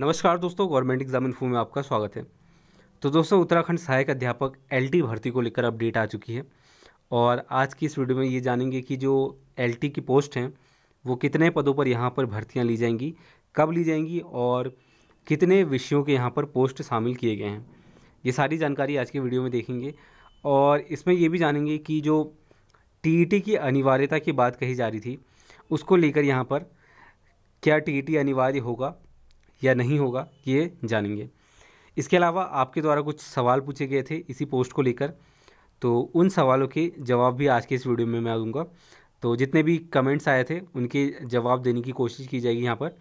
नमस्कार दोस्तों government exam in में आपका स्वागत है तो दोस्तों उत्तराखंड सहायक अध्यापक एल भर्ती को लेकर अपडेट आ चुकी है और आज की इस वीडियो में ये जानेंगे कि जो एल की पोस्ट हैं वो कितने पदों पर यहाँ पर भर्तियाँ ली जाएंगी कब ली जाएंगी और कितने विषयों के यहाँ पर पोस्ट शामिल किए गए हैं ये सारी जानकारी आज की वीडियो में देखेंगे और इसमें ये भी जानेंगे कि जो टी की अनिवार्यता की बात कही जा रही थी उसको लेकर यहाँ पर क्या टी अनिवार्य होगा या नहीं होगा ये जानेंगे इसके अलावा आपके द्वारा कुछ सवाल पूछे गए थे इसी पोस्ट को लेकर तो उन सवालों के जवाब भी आज के इस वीडियो में मैं दूंगा तो जितने भी कमेंट्स आए थे उनके जवाब देने की कोशिश की जाएगी यहाँ पर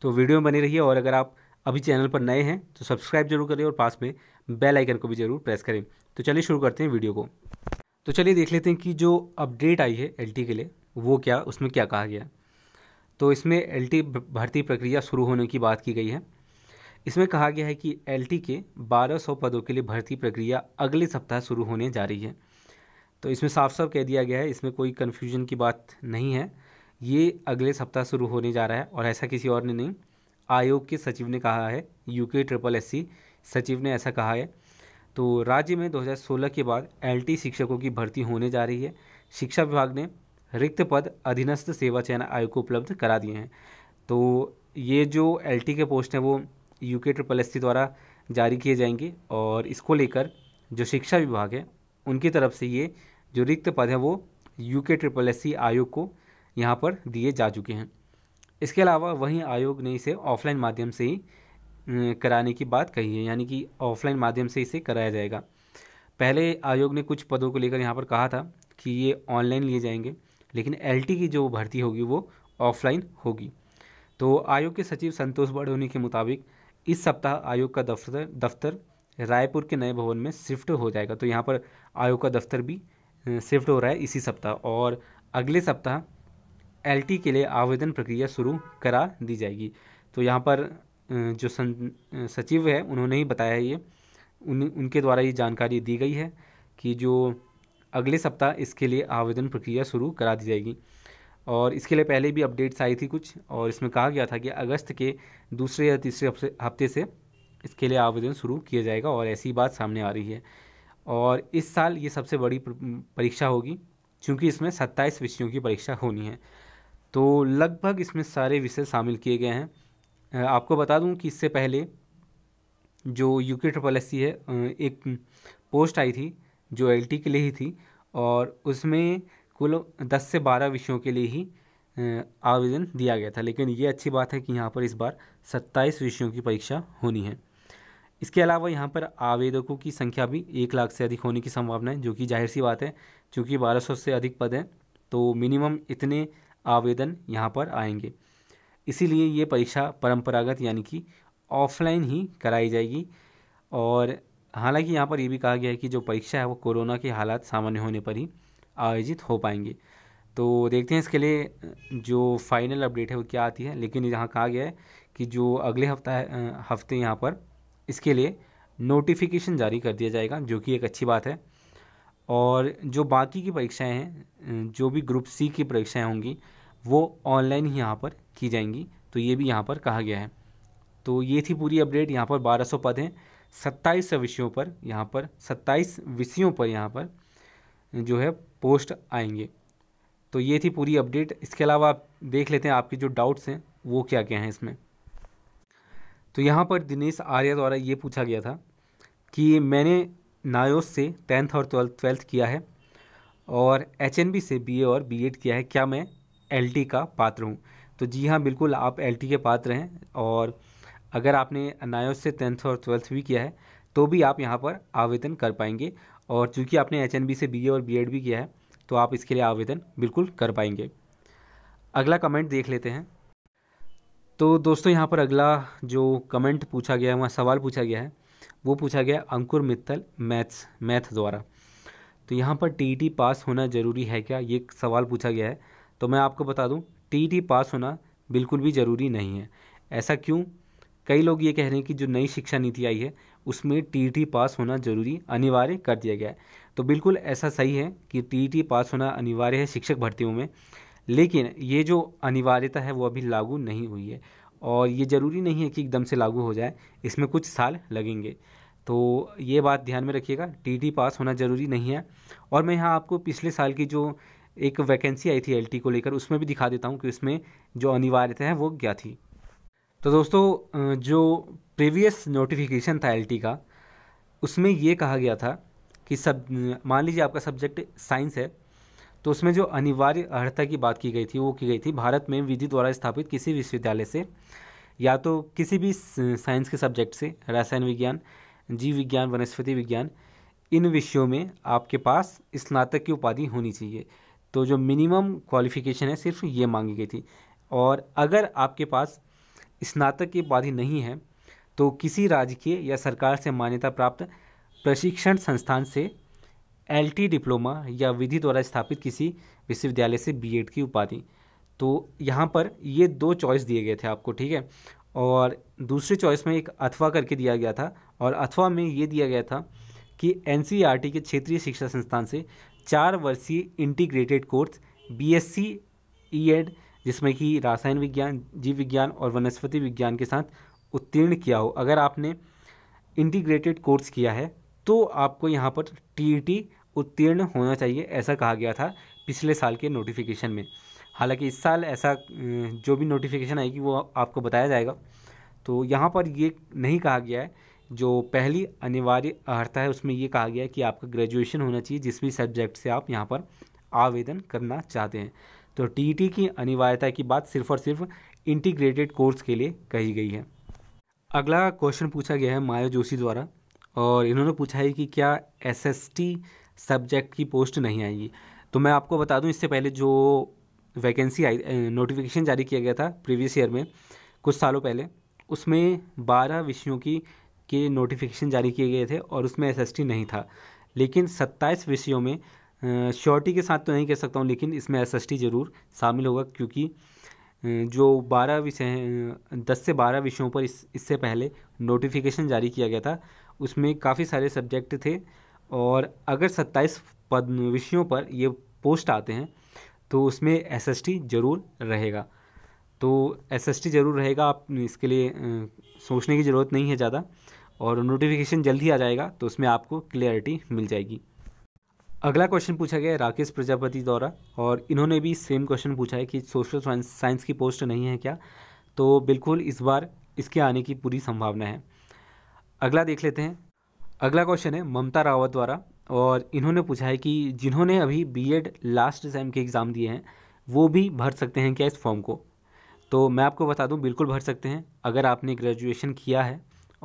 तो वीडियो में बने रहिए और अगर आप अभी चैनल पर नए हैं तो सब्सक्राइब जरूर करें और पास में बेल आइकन को भी ज़रूर प्रेस करें तो चलिए शुरू करते हैं वीडियो को तो चलिए देख लेते हैं कि जो अपडेट आई है एल के लिए वो क्या उसमें क्या कहा गया तो इसमें एल भर्ती प्रक्रिया शुरू होने की बात की गई है इसमें कहा गया है कि एल के 1200 पदों के लिए भर्ती प्रक्रिया अगले सप्ताह शुरू होने जा रही है तो इसमें साफ साफ कह दिया गया है इसमें कोई कन्फ्यूजन की बात नहीं है ये अगले सप्ताह शुरू होने जा रहा है और ऐसा किसी और ने नहीं आयोग के सचिव ने कहा है यूके ट्रिपल एस सचिव ने ऐसा कहा है तो राज्य में 2016 के बाद एलटी शिक्षकों की भर्ती होने जा रही है शिक्षा विभाग ने रिक्त पद अधीनस्थ सेवा चयन आयोग को उपलब्ध करा दिए हैं तो ये जो एल के पोस्ट हैं वो यू के ट्रिपल एस द्वारा जारी किए जाएंगे और इसको लेकर जो शिक्षा विभाग है उनकी तरफ से ये जो रिक्त पद हैं वो यू के ट्रिपल एस आयोग को यहाँ पर दिए जा चुके हैं इसके अलावा वहीं आयोग ने इसे ऑफलाइन माध्यम से ही अं, कराने की बात कही है यानी कि ऑफलाइन माध्यम से इसे कराया जाएगा पहले आयोग ने कुछ पदों को लेकर यहाँ पर कहा था कि ये ऑनलाइन लिए जाएंगे लेकिन एल की जो भर्ती होगी वो ऑफलाइन होगी तो आयोग के सचिव संतोष बड़ोनी के मुताबिक इस सप्ताह आयोग का दफ्तर दफ्तर रायपुर के नए भवन में शिफ्ट हो जाएगा तो यहाँ पर आयोग का दफ्तर भी शिफ्ट हो रहा है इसी सप्ताह और अगले सप्ताह एलटी के लिए आवेदन प्रक्रिया शुरू करा दी जाएगी तो यहाँ पर जो सं, सचिव है उन्होंने ही बताया है ये उन उनके द्वारा ये जानकारी दी गई है कि जो अगले सप्ताह इसके लिए आवेदन प्रक्रिया शुरू करा दी जाएगी और इसके लिए पहले भी अपडेट्स आई थी कुछ और इसमें कहा गया था कि अगस्त के दूसरे या तीसरे हफ्ते से इसके लिए आवेदन शुरू किया जाएगा और ऐसी बात सामने आ रही है और इस साल ये सबसे बड़ी परीक्षा होगी क्योंकि इसमें सत्ताईस विषयों की परीक्षा होनी है तो लगभग इसमें सारे विषय शामिल किए गए हैं आपको बता दूं कि इससे पहले जो यू के ट्रिपल एस सी है एक पोस्ट आई थी जो एल के लिए ही थी और उसमें कुल दस से बारह विषयों के लिए ही आवेदन दिया गया था लेकिन ये अच्छी बात है कि यहाँ पर इस बार सत्ताईस विषयों की परीक्षा होनी है इसके अलावा यहाँ पर आवेदकों की संख्या भी एक लाख से अधिक होने की संभावना है जो कि जाहिर सी बात है चूँकि बारह सौ से अधिक पद हैं तो मिनिमम इतने आवेदन यहाँ पर आएंगे इसीलिए ये परीक्षा परंपरागत यानी कि ऑफलाइन ही कराई जाएगी और हालांकि यहाँ पर यह भी कहा गया है कि जो परीक्षा है वो कोरोना के हालात सामान्य होने पर ही आयोजित हो पाएंगे तो देखते हैं इसके लिए जो फाइनल अपडेट है वो क्या आती है लेकिन यहाँ कहा गया है कि जो अगले हफ्ता हफ्ते यहाँ पर इसके लिए नोटिफिकेशन जारी कर दिया जाएगा जो कि एक अच्छी बात है और जो बाकी की परीक्षाएं हैं जो भी ग्रुप सी की परीक्षाएं होंगी वो ऑनलाइन ही यहाँ पर की जाएंगी तो ये भी यहाँ पर कहा गया है तो ये थी पूरी अपडेट यहाँ पर 1200 पद हैं सत्ताईस विषयों पर यहाँ पर सत्ताईस विषयों पर यहाँ पर जो है पोस्ट आएंगे तो ये थी पूरी अपडेट इसके अलावा आप देख लेते हैं आपके जो डाउट्स हैं वो क्या क्या हैं इसमें तो यहाँ पर दिनेश आर्य द्वारा ये पूछा गया था कि मैंने नायोस से टेंथ और ट्वेल्थ ट्वेल्थ किया है और एच से बी और बी किया है क्या मैं एल का पात्र हूँ तो जी हाँ बिल्कुल आप एल के पात्र हैं और अगर आपने नाइन्थ से टेंथ और ट्वेल्थ भी किया है तो भी आप यहाँ पर आवेदन कर पाएंगे और चूँकि आपने एच से बी और बी भी किया है तो आप इसके लिए आवेदन बिल्कुल कर पाएंगे अगला कमेंट देख लेते हैं तो दोस्तों यहाँ पर अगला जो कमेंट पूछा गया है वहाँ सवाल पूछा गया है वो पूछा गया अंकुर मित्तल मैथ्स मैथ द्वारा तो यहाँ पर टी पास होना ज़रूरी है क्या ये सवाल पूछा गया है तो मैं आपको बता दूँ टी पास होना बिल्कुल भी ज़रूरी नहीं है ऐसा क्यों कई लोग ये कह रहे हैं कि जो नई शिक्षा नीति आई है उसमें टी e पास होना जरूरी अनिवार्य कर दिया गया है तो बिल्कुल ऐसा सही है कि टी e पास होना अनिवार्य है शिक्षक भर्तियों में लेकिन ये जो अनिवार्यता है वो अभी लागू नहीं हुई है और ये ज़रूरी नहीं है कि एकदम से लागू हो जाए इसमें कुछ साल लगेंगे तो ये बात ध्यान में रखिएगा टी e पास होना ज़रूरी नहीं है और मैं यहाँ आपको पिछले साल की जो एक वैकेंसी आई थी एल को लेकर उसमें भी दिखा देता हूँ कि उसमें जो अनिवार्यता है वो क्या थी तो दोस्तों जो प्रीवियस नोटिफिकेशन था एलटी का उसमें ये कहा गया था कि सब मान लीजिए आपका सब्जेक्ट साइंस है तो उसमें जो अनिवार्य अर्हता की बात की गई थी वो की गई थी भारत में विधि द्वारा स्थापित किसी विश्वविद्यालय से या तो किसी भी साइंस के सब्जेक्ट से रसायन विज्ञान जीव विज्ञान वनस्पति विज्ञान इन विषयों में आपके पास स्नातक की उपाधि होनी चाहिए तो जो मिनिमम क्वालिफिकेशन है सिर्फ ये मांगी गई थी और अगर आपके पास स्नातक की उपाधि नहीं है तो किसी राजकीय या सरकार से मान्यता प्राप्त प्रशिक्षण संस्थान से एलटी डिप्लोमा या विधि द्वारा स्थापित किसी विश्वविद्यालय से बीएड की उपाधि तो यहाँ पर ये दो चॉइस दिए गए थे आपको ठीक है और दूसरे चॉइस में एक अथवा करके दिया गया था और अथवा में ये दिया गया था कि एन के क्षेत्रीय शिक्षा संस्थान से चार वर्षीय integrated course B S C E Ed जिसमें कि रासायन विज्ञान जीव विज्ञान और वनस्पति विज्ञान के साथ उत्तीर्ण किया हो अगर आपने इंटीग्रेटेड कोर्स किया है तो आपको यहाँ पर टी e उत्तीर्ण होना चाहिए ऐसा कहा गया था पिछले साल के नोटिफिकेशन में हालांकि इस साल ऐसा जो भी नोटिफिकेशन आएगी वो आपको बताया जाएगा तो यहाँ पर ये नहीं कहा गया है जो पहली अनिवार्य अर्हता है उसमें ये कहा गया है कि आपका ग्रेजुएशन होना चाहिए जिस भी सब्जेक्ट से आप यहाँ पर आवेदन करना चाहते हैं तो टीईटी e की अनिवार्यता की बात सिर्फ और सिर्फ इंटीग्रेटेड कोर्स के लिए कही गई है अगला क्वेश्चन पूछा गया है माया जोशी द्वारा और इन्होंने पूछा है कि क्या एस सब्जेक्ट की पोस्ट नहीं आएगी तो मैं आपको बता दूं इससे पहले जो वैकेंसी आई नोटिफिकेशन जारी किया गया था प्रीवियस ईयर में कुछ सालों पहले उसमें बारह विषयों की के नोटिफिकेशन जारी किए गए थे और उसमें एसएसटी नहीं था लेकिन सत्ताईस विषयों में श्योरिटी के साथ तो नहीं कह सकता हूँ लेकिन इसमें एस ज़रूर शामिल होगा क्योंकि जो बारह विषय दस से बारह विषयों पर इस इससे पहले नोटिफिकेशन जारी किया गया था उसमें काफ़ी सारे सब्जेक्ट थे और अगर सत्ताईस पद विषयों पर ये पोस्ट आते हैं तो उसमें एस ज़रूर रहेगा तो एस ज़रूर रहेगा आप इसके लिए सोचने की ज़रूरत नहीं है ज़्यादा और नोटिफिकेशन जल्द ही आ जाएगा तो उसमें आपको क्लियरिटी मिल जाएगी अगला क्वेश्चन पूछा गया है राकेश प्रजापति द्वारा और इन्होंने भी सेम क्वेश्चन पूछा है कि सोशल साइंस की पोस्ट नहीं है क्या तो बिल्कुल इस बार इसके आने की पूरी संभावना है अगला देख लेते हैं अगला क्वेश्चन है ममता रावत द्वारा और इन्होंने पूछा है कि जिन्होंने अभी बी लास्ट सेम के एग्ज़ाम दिए हैं वो भी भर सकते हैं क्या इस फॉर्म को तो मैं आपको बता दूं बिल्कुल भर सकते हैं अगर आपने ग्रेजुएशन किया है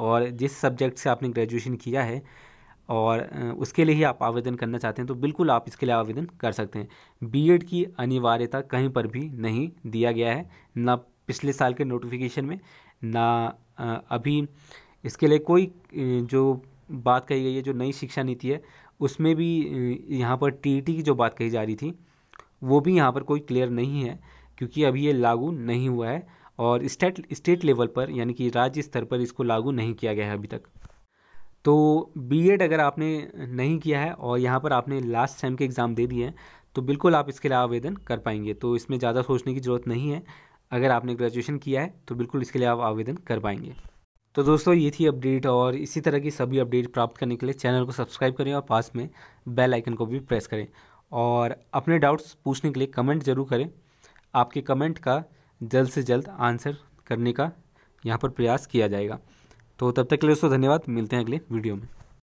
और जिस सब्जेक्ट से आपने ग्रेजुएशन किया है और उसके लिए ही आप आवेदन करना चाहते हैं तो बिल्कुल आप इसके लिए आवेदन कर सकते हैं बीएड की अनिवार्यता कहीं पर भी नहीं दिया गया है ना पिछले साल के नोटिफिकेशन में ना अभी इसके लिए कोई जो बात कही गई है जो नई शिक्षा नीति है उसमें भी यहाँ पर टी e की जो बात कही जा रही थी वो भी यहाँ पर कोई क्लियर नहीं है क्योंकि अभी ये लागू नहीं हुआ है और स्टेट स्टेट लेवल पर यानी कि राज्य स्तर पर इसको लागू नहीं किया गया है अभी तक तो बीएड अगर आपने नहीं किया है और यहाँ पर आपने लास्ट सेम के एग्ज़ाम दे दिए हैं तो बिल्कुल आप इसके लिए आवेदन कर पाएंगे तो इसमें ज़्यादा सोचने की ज़रूरत नहीं है अगर आपने ग्रेजुएशन किया है तो बिल्कुल इसके लिए आप आवेदन कर पाएंगे तो दोस्तों ये थी अपडेट और इसी तरह की सभी अपडेट प्राप्त करने के लिए चैनल को सब्सक्राइब करें और पास में बेल आइकन को भी प्रेस करें और अपने डाउट्स पूछने के लिए कमेंट ज़रूर करें आपके कमेंट का जल्द से जल्द आंसर करने का यहाँ पर प्रयास किया जाएगा तो तब तक के लिए दोस्तों धन्यवाद मिलते हैं अगले वीडियो में